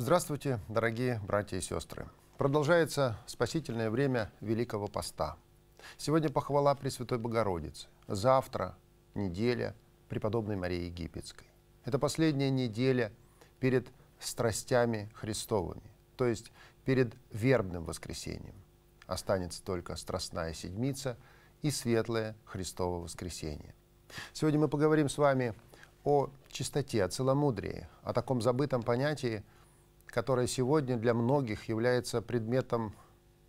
Здравствуйте, дорогие братья и сестры. Продолжается спасительное время Великого Поста. Сегодня похвала Пресвятой Богородицы. Завтра неделя Преподобной Марии Египетской. Это последняя неделя перед страстями Христовыми, то есть перед вербным воскресением. Останется только Страстная Седмица и Светлое Христово Воскресение. Сегодня мы поговорим с вами о чистоте, о целомудрии, о таком забытом понятии – которая сегодня для многих является предметом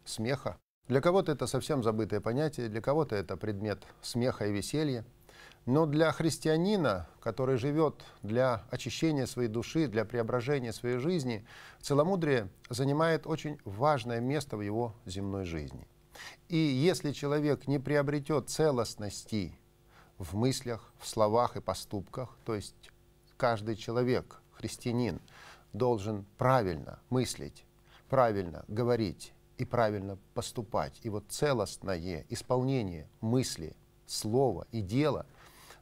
смеха. Для кого-то это совсем забытое понятие, для кого-то это предмет смеха и веселья. Но для христианина, который живет для очищения своей души, для преображения своей жизни, целомудрие занимает очень важное место в его земной жизни. И если человек не приобретет целостности в мыслях, в словах и поступках, то есть каждый человек, христианин, должен правильно мыслить, правильно говорить и правильно поступать. И вот целостное исполнение мысли, слова и дела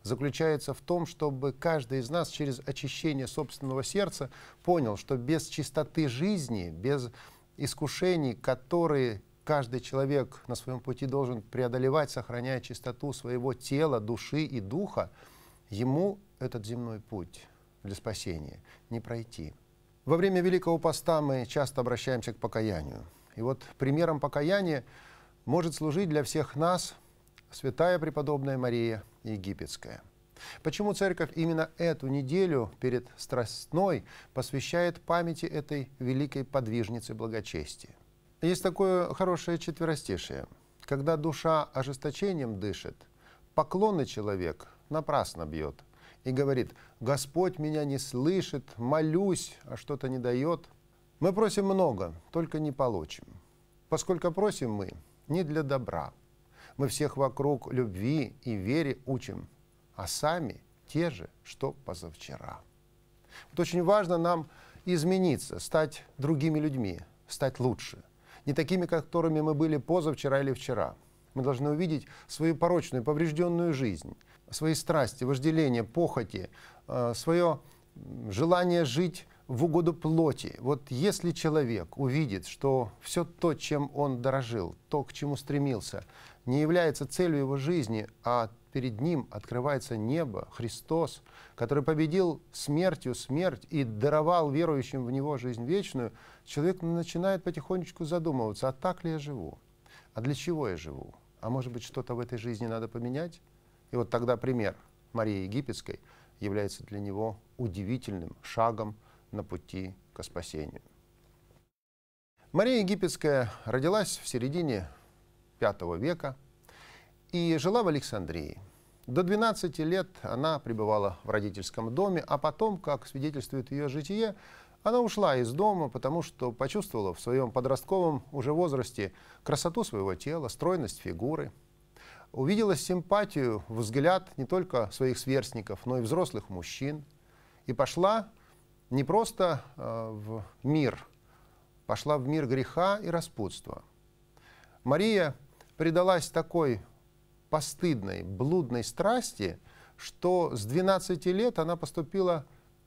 заключается в том, чтобы каждый из нас через очищение собственного сердца понял, что без чистоты жизни, без искушений, которые каждый человек на своем пути должен преодолевать, сохраняя чистоту своего тела, души и духа, ему этот земной путь для спасения не пройти. Во время Великого Поста мы часто обращаемся к покаянию. И вот примером покаяния может служить для всех нас святая преподобная Мария Египетская. Почему церковь именно эту неделю перед Страстной посвящает памяти этой великой подвижницы благочестия? Есть такое хорошее четверостишее. Когда душа ожесточением дышит, поклонный человек напрасно бьет – и говорит, «Господь меня не слышит, молюсь, а что-то не дает». Мы просим много, только не получим. Поскольку просим мы не для добра. Мы всех вокруг любви и вере учим, а сами те же, что позавчера. Вот очень важно нам измениться, стать другими людьми, стать лучше. Не такими, которыми мы были позавчера или вчера – мы должны увидеть свою порочную, поврежденную жизнь, свои страсти, вожделения, похоти, э, свое желание жить в угоду плоти. Вот если человек увидит, что все то, чем он дорожил, то, к чему стремился, не является целью его жизни, а перед ним открывается небо, Христос, который победил смертью смерть и даровал верующим в Него жизнь вечную, человек начинает потихонечку задумываться, а так ли я живу? а для чего я живу? А может быть, что-то в этой жизни надо поменять? И вот тогда пример Марии Египетской является для него удивительным шагом на пути к спасению. Мария Египетская родилась в середине V века и жила в Александрии. До 12 лет она пребывала в родительском доме, а потом, как свидетельствует ее житие, она ушла из дома, потому что почувствовала в своем подростковом уже возрасте красоту своего тела, стройность фигуры. Увидела симпатию, взгляд не только своих сверстников, но и взрослых мужчин. И пошла не просто э, в мир, пошла в мир греха и распутства. Мария предалась такой постыдной, блудной страсти, что с 12 лет она поступила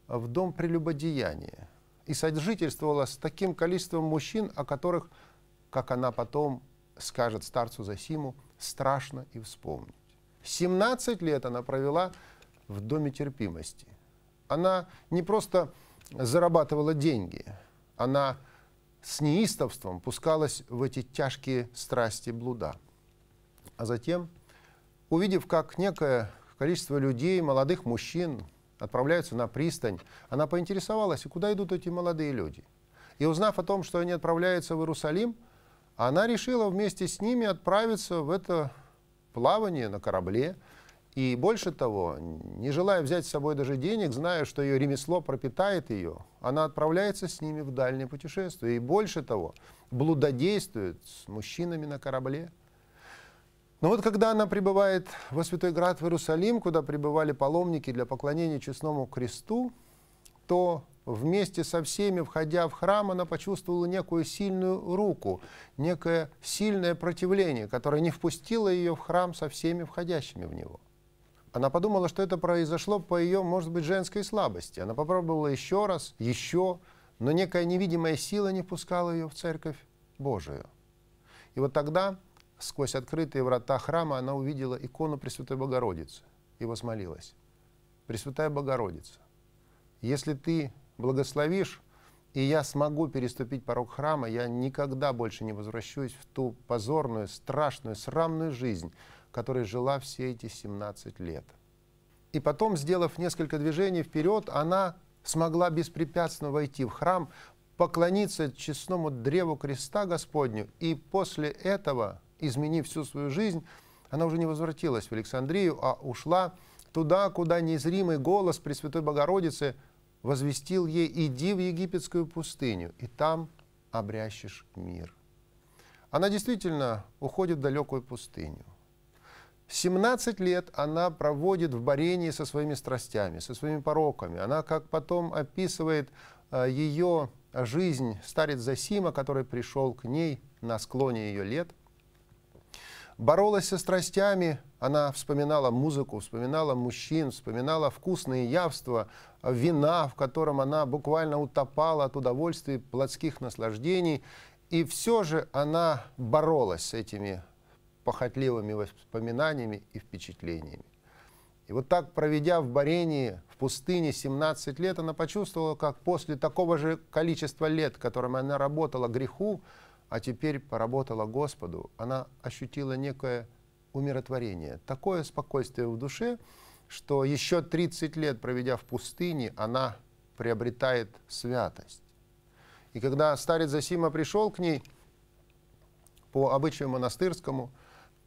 в дом прелюбодеяния и сожительствовала с таким количеством мужчин, о которых, как она потом скажет старцу Засиму, страшно и вспомнить. 17 лет она провела в доме терпимости. Она не просто зарабатывала деньги, она с неистовством пускалась в эти тяжкие страсти блуда. А затем, увидев, как некое количество людей, молодых мужчин, отправляются на пристань. Она поинтересовалась, куда идут эти молодые люди. И узнав о том, что они отправляются в Иерусалим, она решила вместе с ними отправиться в это плавание на корабле. И больше того, не желая взять с собой даже денег, зная, что ее ремесло пропитает ее, она отправляется с ними в дальнее путешествие. И больше того, блудодействует с мужчинами на корабле – но вот когда она прибывает во Святой Град, в Иерусалим, куда прибывали паломники для поклонения честному кресту, то вместе со всеми, входя в храм, она почувствовала некую сильную руку, некое сильное противление, которое не впустило ее в храм со всеми входящими в него. Она подумала, что это произошло по ее, может быть, женской слабости. Она попробовала еще раз, еще, но некая невидимая сила не пускала ее в церковь Божию. И вот тогда сквозь открытые врата храма она увидела икону Пресвятой Богородицы и возмолилась. Пресвятая Богородица, если ты благословишь, и я смогу переступить порог храма, я никогда больше не возвращусь в ту позорную, страшную, срамную жизнь, которой жила все эти 17 лет. И потом, сделав несколько движений вперед, она смогла беспрепятственно войти в храм, поклониться честному древу креста Господню, и после этого изменив всю свою жизнь, она уже не возвратилась в Александрию, а ушла туда, куда незримый голос Пресвятой Богородицы возвестил ей «Иди в египетскую пустыню, и там обрящешь мир». Она действительно уходит в далекую пустыню. 17 лет она проводит в борении со своими страстями, со своими пороками. Она, как потом описывает э, ее жизнь старец Засима, который пришел к ней на склоне ее лет – боролась со страстями, она вспоминала музыку, вспоминала мужчин, вспоминала вкусные явства, вина, в котором она буквально утопала от удовольствий, плотских наслаждений. И все же она боролась с этими похотливыми воспоминаниями и впечатлениями. И вот так, проведя в Барении, в пустыне 17 лет, она почувствовала, как после такого же количества лет, которым она работала греху, а теперь поработала Господу, она ощутила некое умиротворение, такое спокойствие в душе, что еще 30 лет, проведя в пустыне, она приобретает святость. И когда старец Засима пришел к ней, по обычаю монастырскому,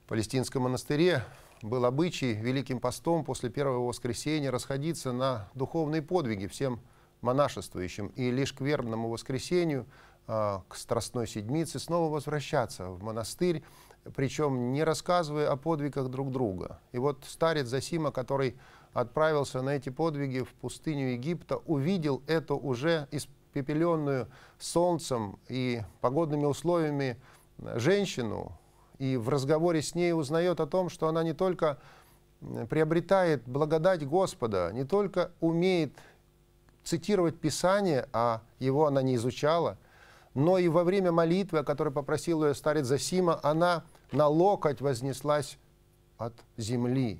в палестинском монастыре был обычай Великим постом после первого воскресения расходиться на духовные подвиги всем монашествующим. И лишь к верному воскресению Э, к Страстной Седмице, снова возвращаться в монастырь, причем не рассказывая о подвигах друг друга. И вот старец Засима, который отправился на эти подвиги в пустыню Египта, увидел эту уже испепеленную солнцем и погодными условиями э, женщину, и в разговоре с ней узнает о том, что она не только приобретает благодать Господа, не только умеет цитировать Писание, а его она не изучала, но и во время молитвы, о которой попросил ее старец Засима, она на локоть вознеслась от земли.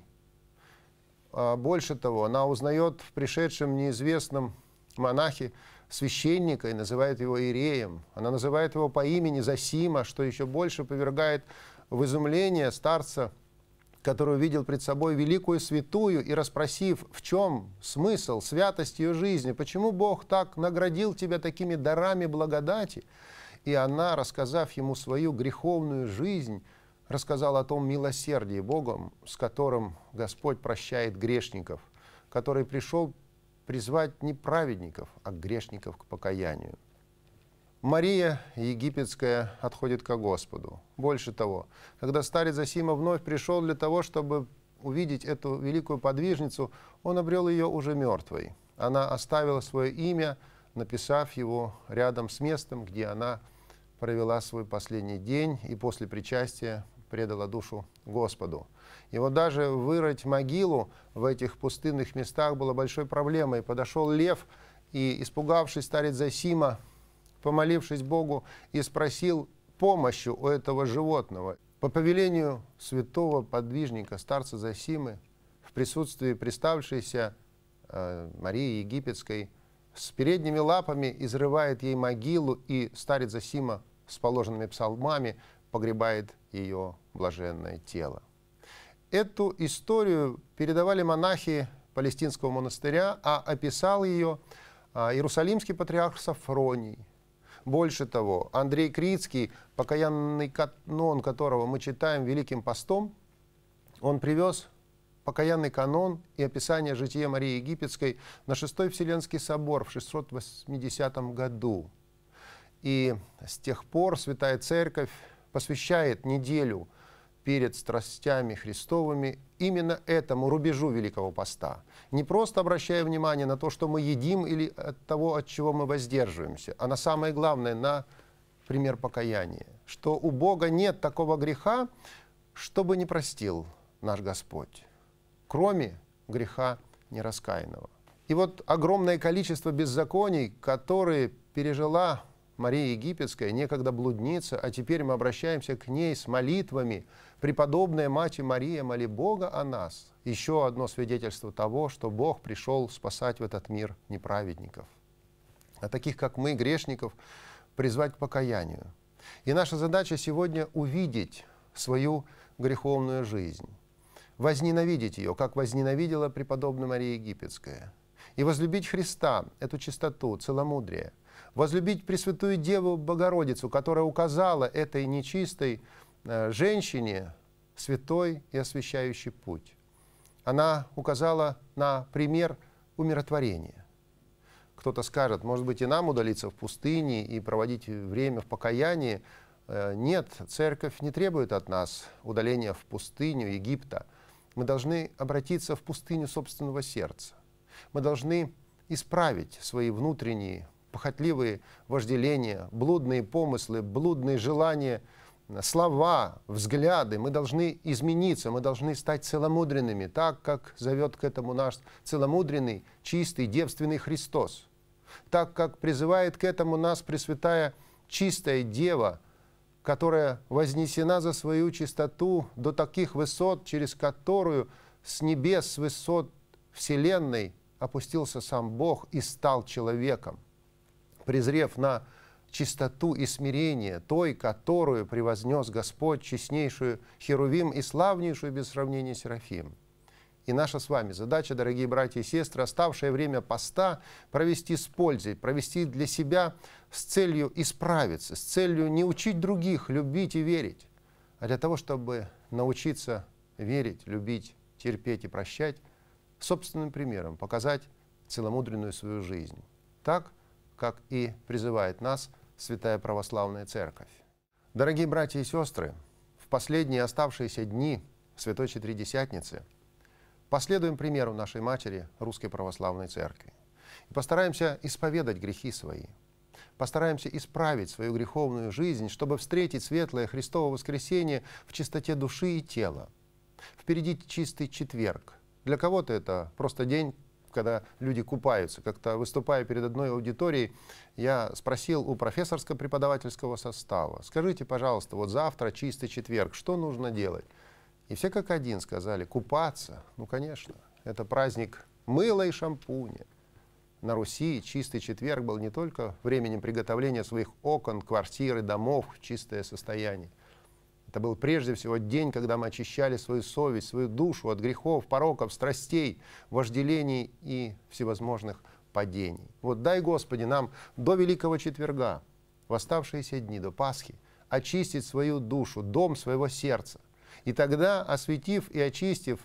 А, больше того, она узнает в пришедшем неизвестном монахе священника и называет его Иреем. Она называет его по имени Засима, что еще больше повергает в изумление старца – который увидел пред собой великую святую и расспросив, в чем смысл, святость ее жизни, почему Бог так наградил тебя такими дарами благодати, и она, рассказав ему свою греховную жизнь, рассказала о том милосердии Богом, с которым Господь прощает грешников, который пришел призвать не праведников, а грешников к покаянию. Мария Египетская отходит ко Господу. Больше того, когда старец Зосима вновь пришел для того, чтобы увидеть эту великую подвижницу, он обрел ее уже мертвой. Она оставила свое имя, написав его рядом с местом, где она провела свой последний день и после причастия предала душу Господу. И вот даже вырыть могилу в этих пустынных местах было большой проблемой. Подошел лев, и, испугавшись, старец Зосима помолившись Богу, и спросил помощи у этого животного. По повелению святого подвижника, старца Засимы, в присутствии приставшейся э, Марии Египетской, с передними лапами изрывает ей могилу, и старец Засима с положенными псалмами погребает ее блаженное тело. Эту историю передавали монахи Палестинского монастыря, а описал ее э, Иерусалимский патриарх Сафроний – больше того, Андрей Крицкий, покаянный канон которого мы читаем Великим постом, он привез покаянный канон и описание жития Марии Египетской на Шестой Вселенский собор в 680 году. И с тех пор Святая Церковь посвящает неделю – перед страстями Христовыми именно этому рубежу Великого Поста. Не просто обращая внимание на то, что мы едим или от того, от чего мы воздерживаемся, а на самое главное, на пример покаяния. Что у Бога нет такого греха, чтобы не простил наш Господь, кроме греха нераскаянного. И вот огромное количество беззаконий, которые пережила Мария Египетская, некогда блудница, а теперь мы обращаемся к ней с молитвами. Преподобная Мать Мария, моли Бога о нас. Еще одно свидетельство того, что Бог пришел спасать в этот мир неправедников. А таких, как мы, грешников, призвать к покаянию. И наша задача сегодня увидеть свою греховную жизнь, возненавидеть ее, как возненавидела преподобная Мария Египетская, и возлюбить Христа, эту чистоту, целомудрие – возлюбить Пресвятую Деву Богородицу, которая указала этой нечистой э, женщине святой и освящающий путь. Она указала на пример умиротворения. Кто-то скажет, может быть, и нам удалиться в пустыне и проводить время в покаянии. Э, нет, церковь не требует от нас удаления в пустыню Египта. Мы должны обратиться в пустыню собственного сердца. Мы должны исправить свои внутренние похотливые вожделения, блудные помыслы, блудные желания, слова, взгляды. Мы должны измениться, мы должны стать целомудренными, так, как зовет к этому наш целомудренный, чистый, девственный Христос. Так, как призывает к этому нас Пресвятая Чистая Дева, которая вознесена за свою чистоту до таких высот, через которую с небес, с высот Вселенной опустился сам Бог и стал человеком презрев на чистоту и смирение той, которую превознес Господь, честнейшую Херувим и славнейшую без сравнения Серафим. И наша с вами задача, дорогие братья и сестры, оставшее время поста провести с пользой, провести для себя с целью исправиться, с целью не учить других любить и верить, а для того, чтобы научиться верить, любить, терпеть и прощать, собственным примером показать целомудренную свою жизнь. Так – как и призывает нас Святая Православная Церковь. Дорогие братья и сестры, в последние оставшиеся дни Святой Четыредесятницы последуем примеру нашей матери Русской Православной Церкви и постараемся исповедать грехи свои, постараемся исправить свою греховную жизнь, чтобы встретить светлое Христово воскресение в чистоте души и тела. Впереди чистый четверг. Для кого-то это просто день когда люди купаются. Как-то выступая перед одной аудиторией, я спросил у профессорско-преподавательского состава, скажите, пожалуйста, вот завтра чистый четверг, что нужно делать? И все как один сказали, купаться. Ну, конечно, это праздник мыла и шампуня. На Руси чистый четверг был не только временем приготовления своих окон, квартир и домов в чистое состояние – это был прежде всего день, когда мы очищали свою совесть, свою душу от грехов, пороков, страстей, вожделений и всевозможных падений. Вот дай, Господи, нам до Великого Четверга, в оставшиеся дни, до Пасхи, очистить свою душу, дом своего сердца. И тогда, осветив и очистив